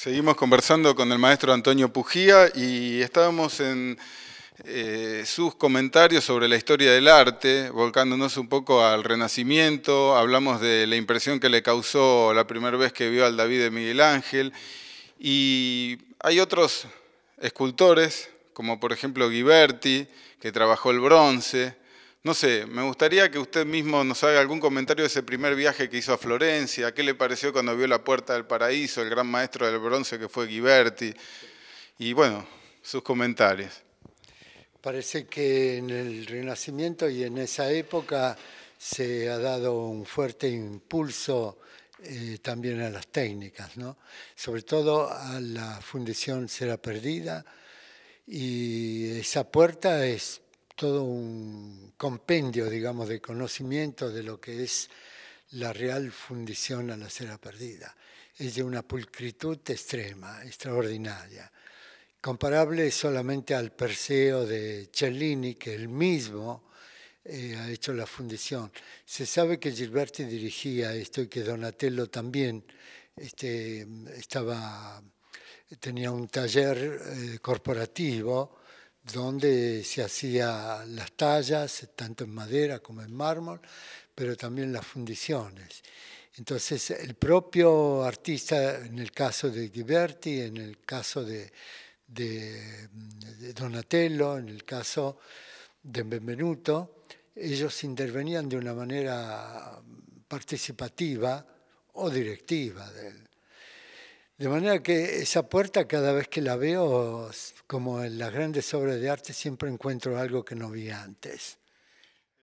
Seguimos conversando con el maestro Antonio Pujía y estábamos en eh, sus comentarios sobre la historia del arte, volcándonos un poco al Renacimiento, hablamos de la impresión que le causó la primera vez que vio al David de Miguel Ángel y hay otros escultores, como por ejemplo Ghiberti, que trabajó el bronce, no sé, me gustaría que usted mismo nos haga algún comentario de ese primer viaje que hizo a Florencia, qué le pareció cuando vio la Puerta del Paraíso, el gran maestro del bronce que fue Ghiberti, y bueno, sus comentarios. Parece que en el Renacimiento y en esa época se ha dado un fuerte impulso eh, también a las técnicas, ¿no? sobre todo a la fundición será perdida y esa puerta es todo un compendio, digamos, de conocimiento de lo que es la real fundición a la cera perdida. Es de una pulcritud extrema, extraordinaria, comparable solamente al Perseo de Cellini, que él mismo eh, ha hecho la fundición. Se sabe que Gilberti dirigía esto y que Donatello también este, estaba, tenía un taller eh, corporativo donde se hacía las tallas, tanto en madera como en mármol, pero también las fundiciones. Entonces, el propio artista, en el caso de Ghiberti, en el caso de, de, Donatello, en el caso de Benvenuto, ellos intervenían de una manera participativa o directiva del, de manera que esa puerta cada vez que la veo, como en las grandes obras de arte, siempre encuentro algo que no vi antes.